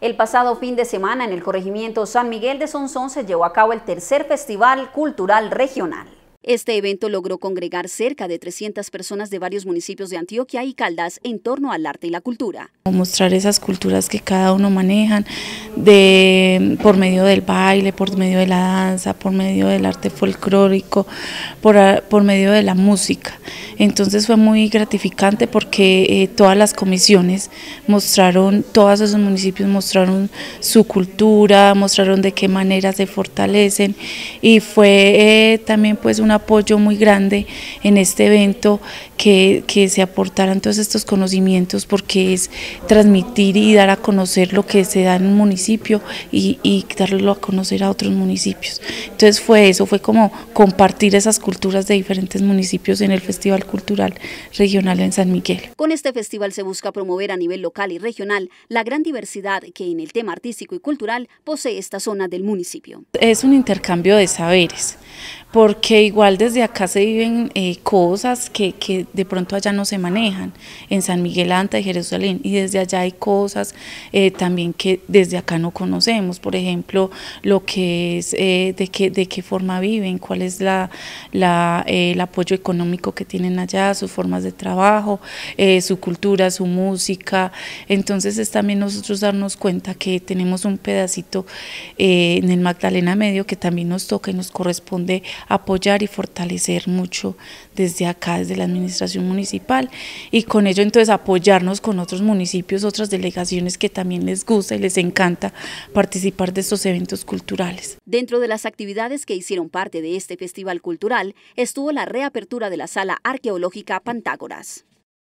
El pasado fin de semana en el corregimiento San Miguel de Sonson se llevó a cabo el tercer Festival Cultural Regional. Este evento logró congregar cerca de 300 personas de varios municipios de Antioquia y Caldas en torno al arte y la cultura. Mostrar esas culturas que cada uno manejan de, por medio del baile, por medio de la danza, por medio del arte folclórico, por, por medio de la música. Entonces fue muy gratificante porque eh, todas las comisiones mostraron, todos esos municipios mostraron su cultura, mostraron de qué manera se fortalecen y fue eh, también pues una apoyo muy grande en este evento que, que se aportaran todos estos conocimientos porque es transmitir y dar a conocer lo que se da en un municipio y, y darlo a conocer a otros municipios. Entonces fue eso, fue como compartir esas culturas de diferentes municipios en el Festival Cultural Regional en San Miguel. Con este festival se busca promover a nivel local y regional la gran diversidad que en el tema artístico y cultural posee esta zona del municipio. Es un intercambio de saberes, porque igual desde acá se viven eh, cosas que, que, de pronto allá no se manejan, en San Miguel Anta y Jerusalén, y desde allá hay cosas eh, también que desde acá no conocemos, por ejemplo, lo que es, eh, de, qué, de qué forma viven, cuál es la, la el apoyo económico que tienen allá, sus formas de trabajo, su cultura, su música, entonces es también nosotros darnos cuenta que tenemos un pedacito en el Magdalena Medio que también nos toca y nos corresponde apoyar y fortalecer mucho desde acá, desde la administración municipal y con ello entonces apoyarnos con otros municipios, otras delegaciones que también les gusta y les encanta participar de estos eventos culturales. Dentro de las actividades que hicieron parte de este festival cultural estuvo la reapertura de la sala arqueológica Pantágoras.